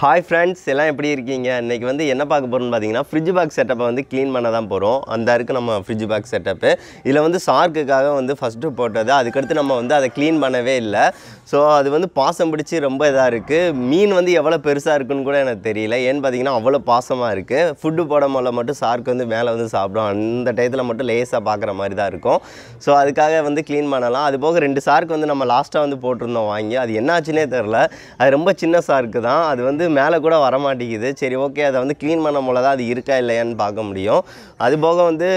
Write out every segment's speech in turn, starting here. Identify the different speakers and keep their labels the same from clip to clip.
Speaker 1: hi friends எல்லாம் எப்படி இருக்கீங்க இன்றைக்கி வந்து என்ன பார்க்க போகிறோம்னு பார்த்தீங்கன்னா ஃப்ரிட்ஜ் பாக்ஸ் செட்டப்பை வந்து க்ளீன் பண்ண தான் போகிறோம் அந்த அருக்கு நம்ம ஃப்ரிட்ஜ் பாக்ஸ் செட்டப்பு இதில் வந்து சார்க்குக்காக வந்து ஃபஸ்ட்டு போட்டது அதுக்கடுத்து நம்ம வந்து அதை க்ளீன் பண்ணவே இல்லை ஸோ அது வந்து பாசம் பிடிச்சி ரொம்ப இதாக இருக்குது மீன் வந்து எவ்வளோ பெருசாக இருக்குன்னு கூட எனக்கு தெரியல ஏன்னு பார்த்தீங்கன்னா அவ்வளோ பாசமாக இருக்குது ஃபுட்டு போட முதல்ல மட்டும் சார்க்கு வந்து மேலே வந்து சாப்பிடும் அந்த டயத்தில் மட்டும் லேஸாக பார்க்குற மாதிரி தான் இருக்கும் ஸோ அதுக்காக வந்து க்ளீன் பண்ணலாம் அது போக ரெண்டு சார்க்கு வந்து நம்ம லாஸ்ட்டாக வந்து போட்டிருந்தோம் வாங்கி அது என்னாச்சுன்னே தெரில அது ரொம்ப சின்ன சார்க்கு தான் அது வந்து மேலே கூட வரமாட்டேங்குது சரி ஓகே அதை வந்து க்ளீன் பண்ண போல தான் அது இருக்கா இல்லையான்னு பார்க்க முடியும் அது போக வந்து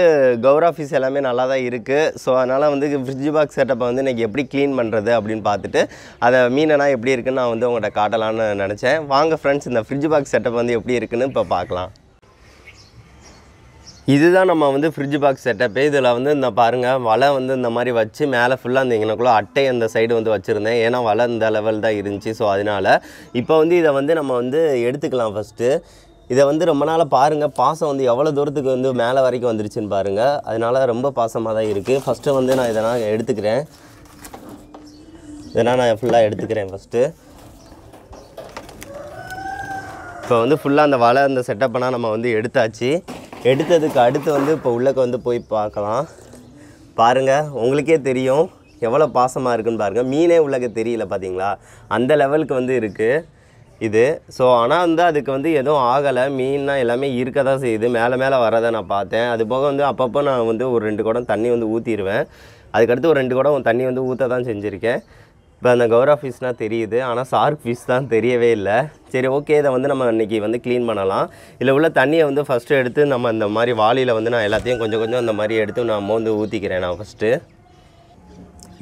Speaker 1: கவர் ஆஃபீஸ் எல்லாமே நல்லா தான் இருக்குது ஸோ அதனால் வந்து ஃப்ரிட்ஜ் பாக்ஸ் செட்டப்பை வந்து இன்றைக்கி எப்படி க்ளீன் பண்ணுறது அப்படின்னு பார்த்துட்டு அதை மீனனா எப்படி இருக்குன்னு நான் வந்து உங்கள்கிட்ட காட்டலான்னு நினச்சேன் வாங்க ஃப்ரெண்ட்ஸ் இந்த ஃப்ரிட்ஜ் பாக்ஸ் செட்டப் வந்து எப்படி இருக்குன்னு இப்போ பார்க்கலாம் இதுதான் நம்ம வந்து ஃப்ரிட்ஜ் பாக்ஸ் செட்டப்பு இதில் வந்து இந்த பாருங்கள் வலை வந்து இந்த மாதிரி வச்சு மேலே ஃபுல்லாக அந்த இங்கனக்குள்ளே அட்டை அந்த சைடு வந்து வச்சுருந்தேன் ஏன்னா வலை இந்த லெவல் தான் இருந்துச்சு ஸோ அதனால் இப்போ வந்து இதை வந்து நம்ம வந்து எடுத்துக்கலாம் ஃபஸ்ட்டு இதை வந்து ரொம்ப நாளாக பாருங்கள் பாசம் வந்து எவ்வளோ தூரத்துக்கு வந்து மேலே வரைக்கும் வந்துருச்சுன்னு பாருங்கள் அதனால் ரொம்ப பாசமாக தான் இருக்குது ஃபஸ்ட்டு வந்து நான் இதெல்லாம் எடுத்துக்கிறேன் இதெல்லாம் நான் ஃபுல்லாக எடுத்துக்கிறேன் ஃபஸ்ட்டு இப்போ வந்து ஃபுல்லாக அந்த வலை அந்த செட்டப்பெல்லாம் நம்ம வந்து எடுத்தாச்சு எடுத்ததுக்கு அடுத்து வந்து இப்போ உள்ளக்க வந்து போய் பார்க்கலாம் பாருங்கள் உங்களுக்கே தெரியும் எவ்வளோ பாசமாக இருக்குன்னு பாருங்கள் மீனே உள்ளக்க தெரியல பார்த்தீங்களா அந்த லெவலுக்கு வந்து இருக்குது இது ஸோ ஆனால் வந்து அதுக்கு வந்து எதுவும் ஆகலை மீன்னா எல்லாமே இருக்க தான் செய்யுது மேலே மேலே வரதை நான் பார்த்தேன் அது போக வந்து அப்பப்போ நான் வந்து ஒரு ரெண்டு குடம் தண்ணி வந்து ஊற்றிடுவேன் அதுக்கடுத்து ஒரு ரெண்டு குடம் தண்ணி வந்து ஊற்ற தான் செஞ்சுருக்கேன் இப்போ அந்த கௌரா ஃபிஷ்னா தெரியுது ஆனால் சார்க் ஃபிஷ் தான் தெரியவே இல்லை சரி ஓகே இதை வந்து நம்ம இன்றைக்கி வந்து க்ளீன் பண்ணலாம் இதில் உள்ள தண்ணியை வந்து ஃபஸ்ட்டு எடுத்து நம்ம இந்த மாதிரி வாளியில் வந்து நான் எல்லாத்தையும் கொஞ்சம் கொஞ்சம் அந்த மாதிரி எடுத்து நான் மோந்து ஊற்றிக்கிறேன் நான் ஃபஸ்ட்டு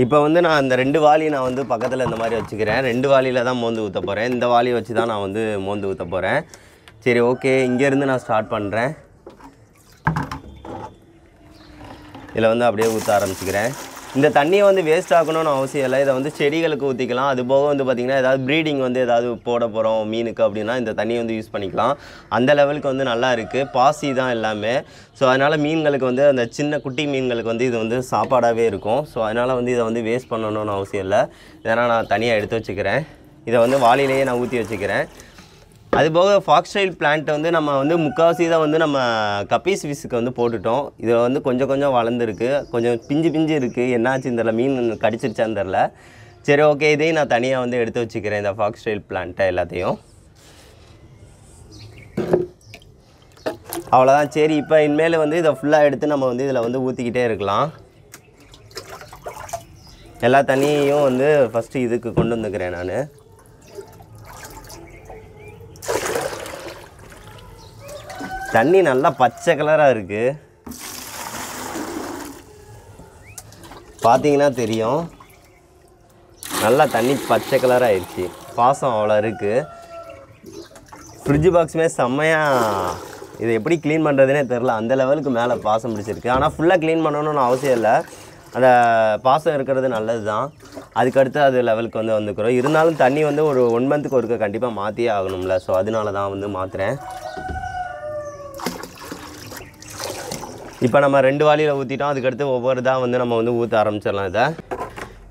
Speaker 1: இப்போ வந்து நான் அந்த ரெண்டு வாளி நான் வந்து பக்கத்தில் இந்த மாதிரி வச்சுக்கிறேன் ரெண்டு வாளியில் தான் மோந்து ஊற்ற போகிறேன் இந்த வாளியை வச்சு தான் நான் வந்து மோந்து ஊற்ற போகிறேன் சரி ஓகே இங்கேருந்து நான் ஸ்டார்ட் பண்ணுறேன் இதில் வந்து அப்படியே ஊற்ற ஆரம்பிச்சுக்கிறேன் இந்த தண்ணியை வந்து வேஸ்ட் ஆகணும்னு அவசியம் இல்லை இதை வந்து செடிகளுக்கு ஊற்றிக்கலாம் அது போக வந்து பார்த்திங்கன்னா ஏதாவது ப்ரீடிங் வந்து ஏதாவது போட போகிறோம் மீனுக்கு அப்படின்னா இந்த தண்ணியை வந்து யூஸ் பண்ணிக்கலாம் அந்த லெவலுக்கு வந்து நல்லா இருக்குது பாசி தான் எல்லாமே ஸோ அதனால் மீன்களுக்கு வந்து அந்த சின்ன குட்டி மீன்களுக்கு வந்து இது வந்து சாப்பாடாகவே இருக்கும் ஸோ அதனால் வந்து இதை வந்து வேஸ்ட் பண்ணணும்னு அவசியம் இல்லை இதனால் நான் தனியாக எடுத்து வச்சுக்கிறேன் இதை வந்து வாளிலேயே நான் ஊற்றி வச்சுக்கிறேன் அதுபோக ஃபாக்ஸ்டைல் பிளான்ட்டை வந்து நம்ம வந்து முக்கால்வாசி தான் வந்து நம்ம கப்பீஸ் ஃபிஷுக்கு வந்து போட்டுட்டோம் இதில் வந்து கொஞ்சம் கொஞ்சம் வளர்ந்துருக்கு கொஞ்சம் பிஞ்சு பிஞ்சு இருக்குது என்னாச்சு தெரில மீன் கடிச்சிருச்சான்னு தெரில சரி ஓகே இதையும் நான் தனியாக வந்து எடுத்து வச்சுக்கிறேன் இந்த ஃபாக்ஸ்டைல் பிளான்ட்டை எல்லாத்தையும் அவ்வளோதான் சரி இப்போ இனிமேல் வந்து இதை ஃபுல்லாக எடுத்து நம்ம வந்து இதில் வந்து ஊற்றிக்கிட்டே இருக்கலாம் எல்லா தண்ணியையும் வந்து ஃபஸ்ட்டு இதுக்கு கொண்டு வந்துக்கிறேன் நான் தண்ணி நல்லா பச்சை கலராக இருக்குது பார்த்தீங்கன்னா தெரியும் நல்லா தண்ணி பச்சை கலராக ஆயிடுச்சு பாசம் அவ்வளோ இருக்குது ஃப்ரிட்ஜு பாக்ஸுமே செம்மையாக இதை எப்படி க்ளீன் பண்ணுறதுனே தெரில அந்த லெவலுக்கு மேலே பாசம் பிடிச்சிருக்கு ஆனால் ஃபுல்லாக க்ளீன் பண்ணணும்னு அவசியம் இல்லை அந்த பாசம் இருக்கிறது நல்லது தான் அதுக்கடுத்து அது லெவலுக்கு வந்து வந்துக்கிறோம் இருந்தாலும் தண்ணி வந்து ஒரு ஒன் மந்த்துக்கு ஒருக்க கண்டிப்பாக மாற்றியே ஆகணும்ல ஸோ அதனால தான் வந்து மாற்றுறேன் இப்போ நம்ம ரெண்டு வாளியில் ஊற்றிட்டோம் அதுக்கடுத்து ஒவ்வொரு தான் வந்து நம்ம வந்து ஊற்ற ஆரம்பிச்சிடலாம் இதை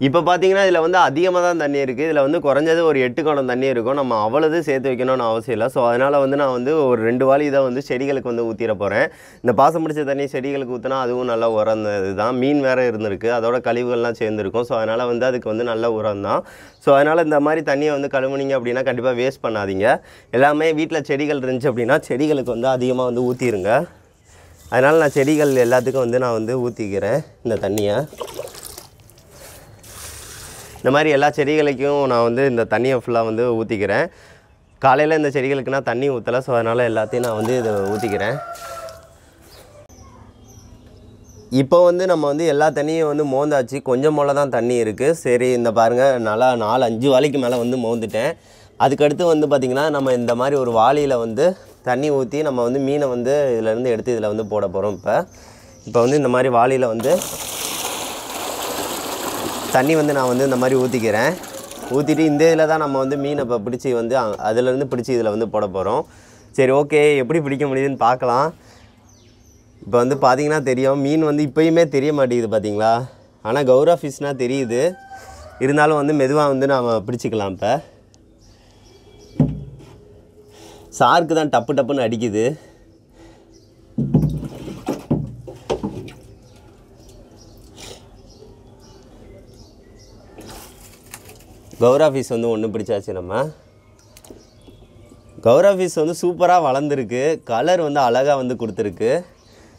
Speaker 1: இப்போ பார்த்தீங்கன்னா இதில் வந்து அதிகமாக தான் தண்ணி இருக்குது இதில் வந்து குறைஞ்சது ஒரு எட்டு குளம் தண்ணி இருக்கும் நம்ம அவ்வளோது சேர்த்து வைக்கணும்னு அவசியம் இல்லை ஸோ அதனால் வந்து நான் வந்து ஒரு ரெண்டு வாலி இதை வந்து செடிகளுக்கு வந்து ஊற்றிட போகிறேன் இந்த பாசம் பிடிச்ச தண்ணி செடிகளுக்கு ஊற்றினா அதுவும் நல்லா உரம் இதுதான் மீன் வேறு இருந்திருக்கு அதோட கழிவுகள்லாம் சேர்ந்துருக்கும் ஸோ அதனால் வந்து அதுக்கு வந்து நல்ல உரம் தான் ஸோ அதனால் இந்த மாதிரி தண்ணியை வந்து கழுவுனீங்க அப்படின்னா கண்டிப்பாக வேஸ்ட் பண்ணாதீங்க எல்லாமே வீட்டில் செடிகள் இருந்துச்சு அப்படின்னா செடிகளுக்கு வந்து அதிகமாக வந்து ஊற்றிடுங்க அதனால் நான் செடிகள் எல்லாத்துக்கும் வந்து நான் வந்து ஊற்றிக்கிறேன் இந்த தண்ணியை இந்த மாதிரி எல்லா செடிகளுக்கும் நான் வந்து இந்த தண்ணியை ஃபுல்லாக வந்து ஊற்றிக்கிறேன் காலையில் இந்த செடிகளுக்கு நான் தண்ணி ஊற்றலை ஸோ அதனால் எல்லாத்தையும் நான் வந்து இதை ஊற்றிக்கிறேன் இப்போ வந்து நம்ம வந்து எல்லா தண்ணியும் வந்து மோந்தாச்சு கொஞ்சம் போல தான் தண்ணி இருக்குது சரி இந்த பாருங்கள் நல்லா நாலு அஞ்சு வாளிக்கு மேலே வந்து மோந்துட்டேன் அதுக்கடுத்து வந்து பார்த்திங்கன்னா நம்ம இந்த மாதிரி ஒரு வாளியில் வந்து தண்ணி ஊற்றி நம்ம வந்து மீனை வந்து இதிலேருந்து எடுத்து இதில் வந்து போட போகிறோம் இப்போ இப்போ வந்து இந்த மாதிரி வாளியில் வந்து தண்ணி வந்து நான் வந்து இந்த மாதிரி ஊற்றிக்கிறேன் ஊற்றிட்டு இந்த இதில் தான் நம்ம வந்து மீனை இப்போ பிடிச்சி வந்து அதிலேருந்து பிடிச்சி இதில் வந்து போட போகிறோம் சரி ஓகே எப்படி பிடிக்க முடியுதுன்னு பார்க்கலாம் இப்போ வந்து பார்த்திங்கன்னா தெரியும் மீன் வந்து இப்போயுமே தெரிய மாட்டேங்குது பார்த்தீங்களா ஆனால் கௌரா ஃபிஷ்னால் தெரியுது இருந்தாலும் வந்து மெதுவாக வந்து நாம் பிடிச்சிக்கலாம் இப்போ சார்க்கு தான் டப்பு டப்புன்னு அடிக்குது கௌராஃபீஸ் வந்து ஒன்று பிடிச்சாச்சு நம்ம கௌராஃபீஸ் வந்து சூப்பராக வளர்ந்துருக்கு கலர் வந்து அழகாக வந்து கொடுத்துருக்கு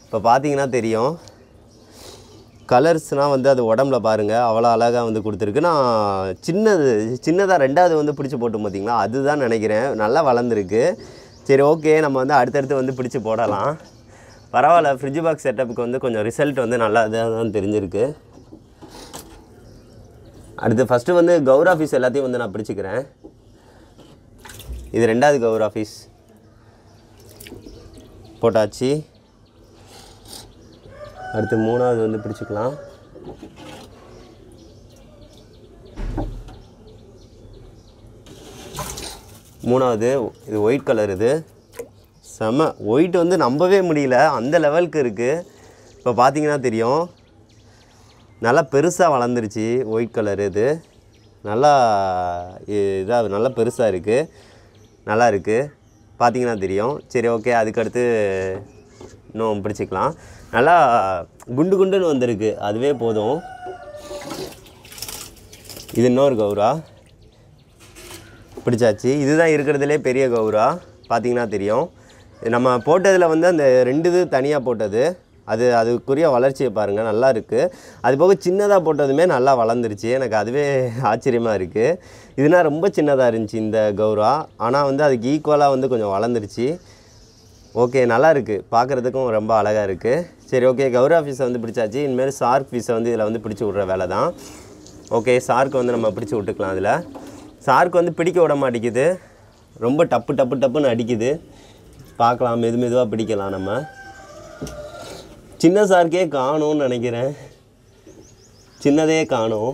Speaker 1: இப்போ பார்த்தீங்கன்னா தெரியும் கலர்ஸ்னால் வந்து அது உடம்புல பாருங்கள் அவ்வளோ அழகாக வந்து கொடுத்துருக்கு நான் சின்னது சின்னதாக ரெண்டாவது வந்து பிடிச்சி போட்டு பார்த்திங்களா அதுதான் நினைக்கிறேன் நல்லா வளர்ந்துருக்கு சரி ஓகே நம்ம வந்து அடுத்தடுத்து வந்து பிடிச்சி போடலாம் பரவாயில்ல ஃப்ரிட்ஜ் பாக்ஸ் செட்டப்புக்கு வந்து கொஞ்சம் ரிசல்ட் வந்து நல்லா இதாக தான் தெரிஞ்சிருக்கு அடுத்து ஃபஸ்ட்டு வந்து கவுர் ஆஃபீஸ் எல்லாத்தையும் வந்து நான் பிடிச்சிக்கிறேன் இது ரெண்டாவது கவுர் ஆஃபீஸ் போட்டாச்சு அடுத்து மூணாவது வந்து பிடிச்சிக்கலாம் மூணாவது இது ஒயிட் கலர் இது செம ஒயிட் வந்து நம்பவே முடியல அந்த லெவலுக்கு இருக்குது இப்போ பார்த்தீங்கன்னா தெரியும் நல்லா பெருசாக வளர்ந்துருச்சு ஒயிட் கலர் இது நல்லா இதாக நல்லா பெருசாக இருக்குது நல்லா இருக்குது பார்த்தீங்கன்னா தெரியும் சரி ஓகே அதுக்கடுத்து இன்னும் பிடிச்சிக்கலாம் நல்லா குண்டு குண்டுன்னு வந்திருக்கு அதுவே போதும் இது இன்னொரு கௌரா பிடிச்சாச்சு இதுதான் இருக்கிறதுலே பெரிய கௌரா பார்த்தீங்கன்னா தெரியும் நம்ம போட்டதில் வந்து அந்த ரெண்டு இது தனியாக போட்டது அது அதுக்குரிய வளர்ச்சியை பாருங்கள் நல்லா இருக்குது அது போக சின்னதாக போட்டதுமே நல்லா வளர்ந்துருச்சு எனக்கு அதுவே ஆச்சரியமாக இருக்குது இதுனால் ரொம்ப சின்னதாக இருந்துச்சு இந்த கௌரா ஆனால் வந்து அதுக்கு ஈக்குவலாக வந்து கொஞ்சம் வளர்ந்துருச்சு ஓகே நல்லா இருக்குது பார்க்குறதுக்கும் ரொம்ப அழகாக இருக்குது சரி ஓகே கௌரா ஃபீஸை வந்து பிடிச்சாச்சு இனிமேல் சார்க் ஃபீஸை வந்து இதில் வந்து பிடிச்சி விட்ற வேலை தான் ஓகே சார்க்கு வந்து நம்ம பிடிச்சி விட்டுக்கலாம் அதில் சார்க்கு வந்து பிடிக்க விட மாட்டேங்குது ரொம்ப டப்பு டப்பு டப்புன்னு அடிக்குது பார்க்கலாம் மெது மெதுவாக பிடிக்கலாம் நம்ம சின்ன சார்க்கே காணும்னு நினைக்கிறேன் சின்னதே காணும்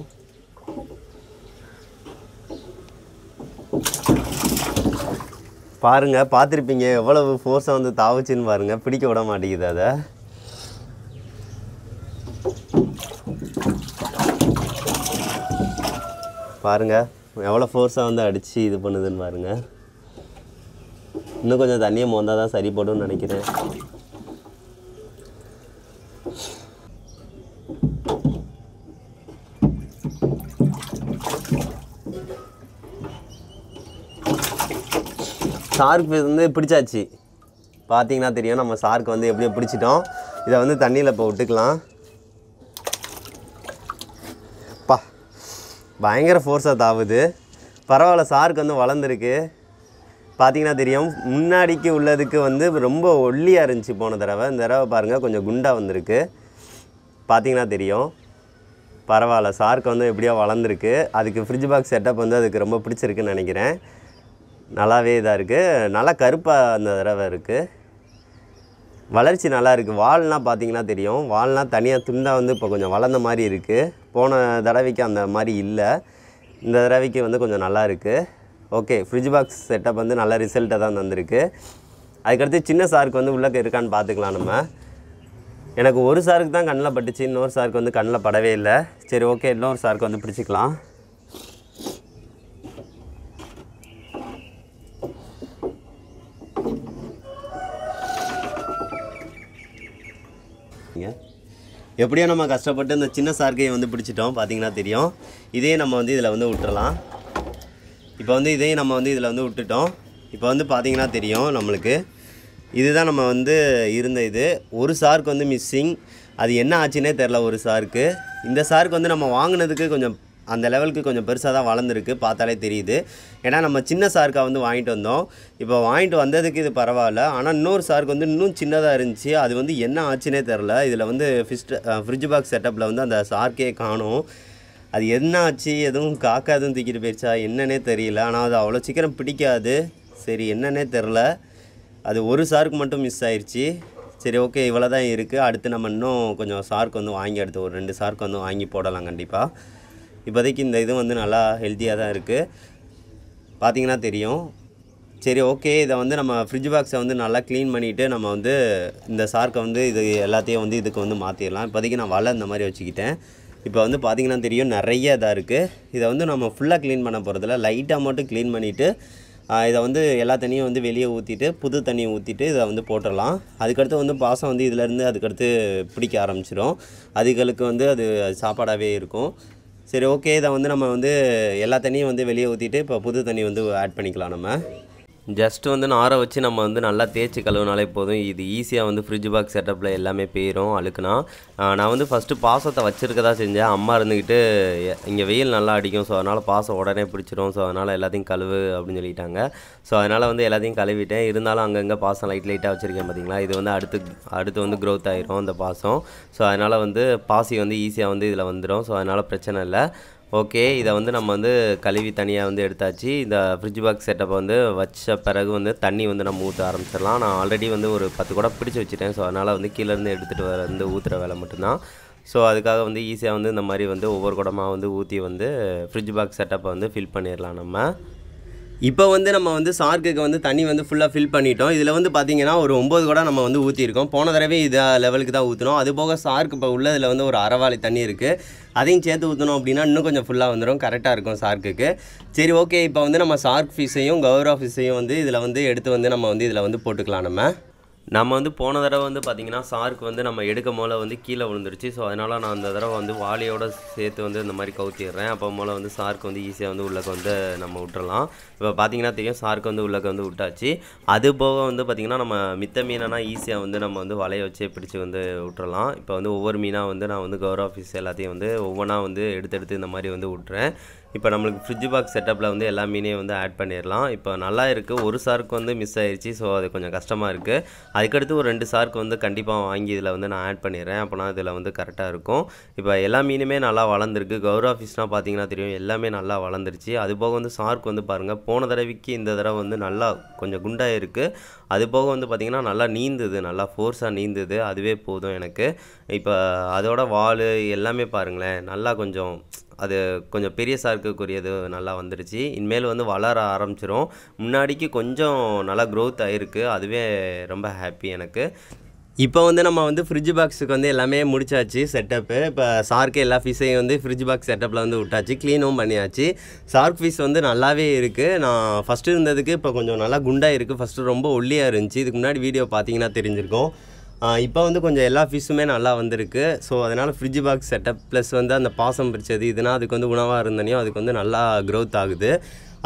Speaker 1: பாருங்கள் பார்த்துருப்பீங்க எவ்வளவு ஃபோர்ஸாக வந்து தாவுச்சுன்னு பாருங்கள் பிடிக்க விட மாட்டேங்குது அதை பாருங்கள் எவ்வளோ ஃபோர்ஸாக வந்து அடித்து இது பண்ணுதுன்னு பாருங்கள் இன்னும் கொஞ்சம் தண்ணியை மோந்தால் தான் சரி நினைக்கிறேன் ஷார்க் இது வந்து பிடிச்சாச்சு பார்த்தீங்கன்னா தெரியும் நம்ம ஷார்க் வந்து எப்படியோ பிடிச்சிட்டோம் இதை வந்து தண்ணியில் இப்போ விட்டுக்கலாம் பா பயங்கர ஃபோர்ஸாக தாவுது பரவாயில்ல ஷார்க் வந்து வளர்ந்துருக்கு பார்த்தீங்கன்னா தெரியும் முன்னாடிக்கு உள்ளதுக்கு வந்து ரொம்ப ஒல்லியாக இருந்துச்சு போன தடவை இந்த தடவை பாருங்கள் கொஞ்சம் குண்டாக வந்திருக்கு பார்த்தீங்கன்னா தெரியும் பரவாயில்ல ஷார்க் வந்து எப்படியோ வளர்ந்துருக்கு அதுக்கு ஃப்ரிட்ஜ் பாக்ஸ் செட்டப் வந்து அதுக்கு ரொம்ப பிடிச்சிருக்குன்னு நினைக்கிறேன் நல்லாவே இதாக இருக்குது நல்லா கருப்பாக அந்த தடவை இருக்குது வளர்ச்சி நல்லா இருக்குது வால்னால் பார்த்தீங்கன்னா தெரியும் வால்னால் தனியாக துண்டாக வந்து இப்போ கொஞ்சம் வளர்ந்த மாதிரி இருக்குது போன தடவைக்கு அந்த மாதிரி இல்லை இந்த தடவைக்கு வந்து கொஞ்சம் நல்லா இருக்குது ஓகே ஃப்ரிட்ஜ் பாக்ஸ் செட்டப் வந்து நல்ல ரிசல்ட்டை தான் தந்திருக்கு அதுக்கடுத்து சின்ன சாருக்கு வந்து உள்ளே இருக்கான்னு பார்த்துக்கலாம் நம்ம எனக்கு ஒரு சாருக்கு தான் கண்ணில் பட்டுச்சு இன்னொரு சாருக்கு வந்து கண்ணில் படவே இல்லை சரி ஓகே இன்னொரு சாருக்கு வந்து பிடிச்சிக்கலாம் எப்படியோ நம்ம கஷ்டப்பட்டு இந்த சின்ன சார்க்கையை வந்து பிடிச்சிட்டோம் பார்த்தீங்கன்னா தெரியும் இதே நம்ம வந்து இதில் வந்து விட்டுறலாம் இப்போ வந்து இதையும் நம்ம வந்து இதில் வந்து விட்டுட்டோம் இப்போ வந்து பார்த்தீங்கன்னா தெரியும் நம்மளுக்கு இதுதான் நம்ம வந்து இருந்த இது ஒரு சார்க்கு வந்து மிஸ்ஸிங் அது என்ன ஆச்சுன்னே தெரில ஒரு சாருக்கு இந்த சாருக்கு வந்து நம்ம வாங்கினதுக்கு கொஞ்சம் அந்த லெவலுக்கு கொஞ்சம் பெருசாக தான் வளர்ந்துருக்கு பார்த்தாலே தெரியுது ஏன்னா நம்ம சின்ன சாருக்காக வந்து வாங்கிட்டு வந்தோம் இப்போ வாங்கிட்டு வந்ததுக்கு இது பரவாயில்ல ஆனால் இன்னொரு சாருக்கு வந்து இன்னும் சின்னதாக இருந்துச்சு அது வந்து என்ன ஆச்சுன்னே தெரில இதில் வந்து ஃபிஸ்ட் ஃப்ரிட்ஜ் பாக்ஸ் செட்டப்பில் வந்து அந்த சார்க்கே காணும் அது என்ன ஆச்சு எதுவும் காக்கா எதுவும் தூக்கிட்டு போயிடுச்சா என்னன்னே தெரியல ஆனால் அது அவ்வளோ சீக்கிரம் பிடிக்காது சரி என்னன்னே தெரில அது ஒரு சாருக்கு மட்டும் மிஸ் ஆயிடுச்சு சரி ஓகே இவ்வளோ தான் இருக்குது அடுத்து நம்ம இன்னும் கொஞ்சம் சார்க்கு வந்து வாங்கி எடுத்து ஒரு ரெண்டு சார்க்கு வந்து வாங்கி போடலாம் கண்டிப்பாக இப்போதைக்கு இந்த இது வந்து நல்லா ஹெல்த்தியாக தான் இருக்குது பார்த்திங்கன்னா தெரியும் சரி ஓகே இதை வந்து நம்ம ஃப்ரிட்ஜ் பாக்ஸை வந்து நல்லா க்ளீன் பண்ணிவிட்டு நம்ம வந்து இந்த சார்க்கை வந்து இது எல்லாத்தையும் வந்து இதுக்கு வந்து மாற்றிடலாம் இப்போதைக்கு நான் வலை இந்த மாதிரி வச்சுக்கிட்டேன் இப்போ வந்து பார்த்திங்கன்னா தெரியும் நிறைய இதாக இருக்குது இதை வந்து நம்ம ஃபுல்லாக க்ளீன் பண்ண போகிறதில்ல லைட்டாக மட்டும் க்ளீன் பண்ணிவிட்டு இதை வந்து எல்லா தண்ணியும் வந்து வெளியே ஊற்றிட்டு புது தண்ணியை ஊற்றிட்டு இதை வந்து போட்டுடலாம் அதுக்கடுத்து வந்து பாசம் வந்து இதிலேருந்து அதுக்கடுத்து பிடிக்க ஆரம்பிச்சிடும் அதுகளுக்கு வந்து அது சாப்பாடாகவே இருக்கும் சரி ஓகே இதை வந்து நம்ம வந்து எல்லா தண்ணியும் வந்து வெளியே ஊற்றிட்டு இப்போ புது தண்ணி வந்து ஆட் பண்ணிக்கலாம் நம்ம ஜஸ்ட்டு வந்து நார வச்சு நம்ம வந்து நல்லா தேய்ச்சி கழுவுனாலே போதும் இது ஈஸியாக வந்து ஃப்ரிட்ஜ் பாக்ஸ் செட்டப்பில் எல்லாமே போயிடும் அழுக்குனா நான் வந்து ஃபஸ்ட்டு பாசத்தை வச்சுருக்கதா செஞ்சேன் அம்மா இருந்துக்கிட்டு இங்கே வெயில் நல்லா அடிக்கும் ஸோ அதனால் பாசம் உடனே பிடிச்சிரும் ஸோ அதனால் எல்லாத்தையும் கழுவு அப்படின்னு சொல்லிட்டாங்க ஸோ அதனால் வந்து எல்லாத்தையும் கழுவிட்டேன் இருந்தாலும் அங்கங்கே பாசம் லைட் லைட்டாக வச்சுருக்கேன் பார்த்தீங்களா இது வந்து அடுத்து அடுத்து வந்து க்ரோத் ஆகிரும் அந்த பாசம் ஸோ அதனால் வந்து பாசி வந்து ஈஸியாக வந்து இதில் வந்துடும் ஸோ அதனால் பிரச்சனை இல்லை ஓகே இதை வந்து நம்ம வந்து கழுவி தனியாக வந்து எடுத்தாச்சு இந்த ஃப்ரிட்ஜ் பாக்ஸ் செட்டப்பை வந்து வச்ச பிறகு வந்து தண்ணி வந்து நம்ம ஊற்ற ஆரம்பிச்சிடலாம் நான் ஆல்ரெடி வந்து ஒரு பத்து கூட பிடிச்சி வச்சுட்டேன் ஸோ அதனால் வந்து கீழேருந்து எடுத்துகிட்டு வர வந்து ஊற்றுற வேலை மட்டும்தான் ஸோ அதுக்காக வந்து ஈஸியாக வந்து இந்த மாதிரி வந்து ஒவ்வொரு குடமாக வந்து ஊற்றி வந்து ஃப்ரிட்ஜ் பாக்ஸ் செட்டப்பை வந்து ஃபில் பண்ணிடலாம் நம்ம இப்போ வந்து நம்ம வந்து சார்க்குக்கு வந்து தண்ணி வந்து ஃபுல்லாக ஃபில் பண்ணிட்டோம் இதில் வந்து பார்த்திங்கன்னா ஒரு ஒம்பது கூட நம்ம வந்து ஊற்றிருக்கோம் போன தடவை இது லெவலுக்கு தான் ஊற்றணும் அது போக சார்க்கு இப்போ உள்ளதில் வந்து ஒரு அறவாளி தண்ணி இருக்குது அதையும் சேர்த்து ஊற்றணும் அப்படின்னா இன்னும் கொஞ்சம் ஃபுல்லாக வந்துடும் கரெக்டாக இருக்கும் சார்க்குக்கு சரி ஓகே இப்போ வந்து நம்ம சார்க் ஃபீஸையும் கவர் ஃபீஸையும் வந்து இதில் வந்து எடுத்து வந்து நம்ம வந்து இதில் வந்து போட்டுக்கலாம் நம்ம நம்ம வந்து போன தடவை வந்து பார்த்திங்கன்னா சாருக்கு வந்து நம்ம எடுக்க மூல வந்து கீழே விழுந்துருச்சு ஸோ அதனால் நான் அந்த தடவை வந்து வாலியோட சேர்த்து வந்து இந்த மாதிரி கவுத்திடுறேன் அப்போ மூலம் வந்து சாருக்கு வந்து ஈஸியாக வந்து உள்ளக்கு வந்து நம்ம விட்டுறலாம் இப்போ பார்த்தீங்கன்னா தெரியும் சாருக்கு வந்து உள்ளக்கு வந்து விட்டாச்சு அது போக வந்து பார்த்திங்கன்னா நம்ம மித்த மீனனா ஈஸியாக வந்து நம்ம வந்து வலையை வச்சு பிடிச்சி வந்து விட்டுறலாம் இப்போ வந்து ஒவ்வொரு மீனாக வந்து நான் வந்து கவர் ஆஃபீஸ் எல்லாத்தையும் வந்து ஒவ்வொன்றா வந்து எடுத்து எடுத்து இந்த மாதிரி வந்து விட்டுறேன் இப்போ நம்மளுக்கு ஃப்ரிட்ஜ் பாக்ஸ் செட்டப்பில் வந்து எல்லா மீனையும் வந்து ஆட் பண்ணிடலாம் இப்போ நல்லா இருக்குது ஒரு சார்க்கு வந்து மிஸ் ஆயிடுச்சு ஸோ அது கொஞ்சம் கஷ்டமாக இருக்குது அதுக்கடுத்து ஒரு ரெண்டு சார்க்கு வந்து கண்டிப்பாக வாங்கி இதில் வந்து நான் ஆட் பண்ணிடுறேன் அப்போனா இதில் வந்து கரெக்டாக இருக்கும் இப்போ எல்லா மீனுமே நல்லா வளர்ந்துருக்கு கௌரவ ஃபிஷ்னால் பார்த்தீங்கன்னா தெரியும் எல்லாமே நல்லா வளர்ந்துருச்சு அது போக வந்து சாருக்கு வந்து பாருங்கள் போன தடவைக்கு இந்த தடவை வந்து நல்லா கொஞ்சம் குண்டாக இருக்குது அது போக வந்து பார்த்திங்கன்னா நல்லா நீந்துது நல்லா ஃபோர்ஸாக நீந்துது அதுவே போதும் எனக்கு இப்போ அதோட வால் எல்லாமே பாருங்களேன் நல்லா கொஞ்சம் அது கொஞ்சம் பெரிய சார்க்குக்குரியது நல்லா வந்துருச்சு இனிமேல் வந்து வளர ஆரம்பிச்சிடும் முன்னாடிக்கு கொஞ்சம் நல்லா க்ரோத் ஆகிருக்கு அதுவே ரொம்ப ஹாப்பி எனக்கு இப்போ வந்து நம்ம வந்து ஃப்ரிட்ஜ் பாக்ஸுக்கு வந்து எல்லாமே முடிச்சாச்சு செட்டப்பு இப்போ சார்க்கு எல்லா ஃபீஸையும் வந்து ஃப்ரிட்ஜ் பாக்ஸ் செட்டப்பில் வந்து விட்டாச்சு க்ளீனும் பண்ணியாச்சு சார்க் ஃபீஸ் வந்து நல்லாவே இருக்குது நான் ஃபஸ்ட்டு இருந்ததுக்கு இப்போ கொஞ்சம் நல்லா குண்டாக இருக்குது ஃபஸ்ட்டு ரொம்ப ஒல்லியாக இருந்துச்சு இதுக்கு முன்னாடி வீடியோ பார்த்தீங்கன்னா தெரிஞ்சிருக்கும் இப்போ வந்து கொஞ்சம் எல்லா ஃபிஷ்ஷுமே நல்லா வந்திருக்கு ஸோ அதனால் ஃப்ரிட்ஜ் பாக்ஸ் செட்டப் ப்ளஸ் வந்து அந்த பாசம் பிரித்தது இதுனா அதுக்கு வந்து உணவாக இருந்தனையும் அதுக்கு வந்து நல்லா க்ரோத் ஆகுது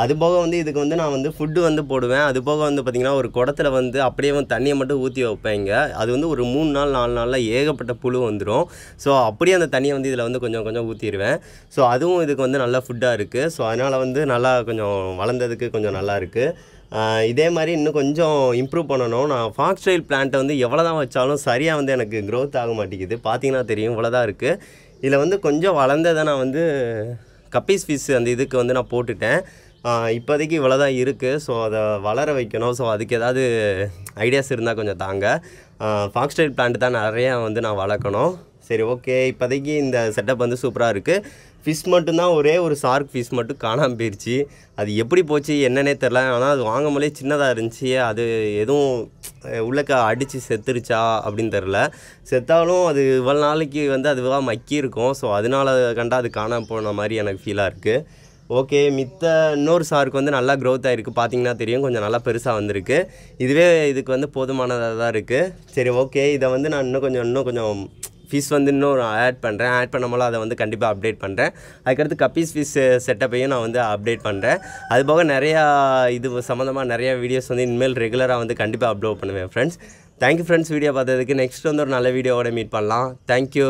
Speaker 1: அது போக வந்து இதுக்கு வந்து நான் வந்து ஃபுட்டு வந்து போடுவேன் அது போக வந்து பார்த்திங்கன்னா ஒரு குடத்தில் வந்து அப்படியே வந்து தண்ணியை மட்டும் ஊற்றி வைப்பேங்க அது வந்து ஒரு மூணு நாள் நாலு நாளில் ஏகப்பட்ட புழு வந்துடும் ஸோ அப்படியே அந்த தண்ணியை வந்து இதில் வந்து கொஞ்சம் கொஞ்சம் ஊற்றிடுவேன் ஸோ அதுவும் இதுக்கு வந்து நல்ல ஃபுட்டாக இருக்குது ஸோ அதனால் வந்து நல்லா கொஞ்சம் வளர்ந்ததுக்கு கொஞ்சம் நல்லா இருக்குது இதே மாதிரி இன்னும் கொஞ்சம் இம்ப்ரூவ் பண்ணணும் நான் ஃபாக்ஸ் ட்ரைல் பிளான்ட்டை வந்து எவ்வளோ தான் வச்சாலும் சரியாக வந்து எனக்கு க்ரோத் ஆக மாட்டேங்குது பார்த்தீங்கன்னா தெரியும் இவ்வளோ தான் இருக்குது இதில் வந்து கொஞ்சம் வளர்ந்ததை நான் வந்து கப்பீஸ் ஃபீஸ் அந்த இதுக்கு வந்து நான் போட்டுட்டேன் இப்போதைக்கு இவ்வளோ தான் இருக்குது ஸோ அதை வளர வைக்கணும் ஸோ அதுக்கு ஏதாவது ஐடியாஸ் இருந்தால் கொஞ்சம் தாங்க ஃபாக்ஸ் ட்ரைல் பிளான்ட் தான் நிறையா வந்து நான் வளர்க்கணும் சரி ஓகே இப்போதைக்கு இந்த செட்டப் வந்து சூப்பராக இருக்குது ஃபிஷ் மட்டும்தான் ஒரே ஒரு சார்க் ஃபிஷ் மட்டும் காணாமல் போயிடுச்சு அது எப்படி போச்சு என்னன்னே தெரில ஆனால் அது வாங்கும்போதே சின்னதாக இருந்துச்சு அது எதுவும் உள்ளக்க அடித்து செத்துருச்சா அப்படின்னு தெரில செத்தாலும் அது இவ்வளோ நாளைக்கு வந்து அதுவாக மக்கி இருக்கும் ஸோ அதனால கண்டா அது காணாமல் போன மாதிரி எனக்கு ஃபீலாக இருக்குது ஓகே மித்த இன்னொரு சாருக்கு வந்து நல்லா க்ரோத் ஆகிருக்கு பார்த்தீங்கன்னா தெரியும் கொஞ்சம் நல்லா பெருசாக வந்திருக்கு இதுவே இதுக்கு வந்து போதுமானதாக தான் இருக்குது சரி ஓகே இதை வந்து நான் இன்னும் கொஞ்சம் இன்னும் கொஞ்சம் ஃபீஸ் வந்து இன்னும் ஆட் பண்ணுறேன் ஆட் பண்ணாமலும் அதை வந்து கண்டிப்பாக அப்டேட் பண்ணுறேன் அதுக்கடுத்து கப்பீஸ் ஃபீஸ் செட்டப்பையும் நான் வந்து அப்டேட் பண்ணுறேன் அது போக நிறையா இது சம்மந்தமாக நிறையா வீடியோஸ் வந்து இனிமேல் ரெகுலராக வந்து கண்டிப்பாக அப்லோட் பண்ணுவேன் ஃப்ரெண்ட்ஸ் தேங்க்யூ ஃப்ரெண்ட்ஸ் வீடியோ பார்த்ததுக்கு நெக்ஸ்ட் வந்து ஒரு நல்ல வீடியோவோட மீட் பண்ணலாம் தேங்க்யூ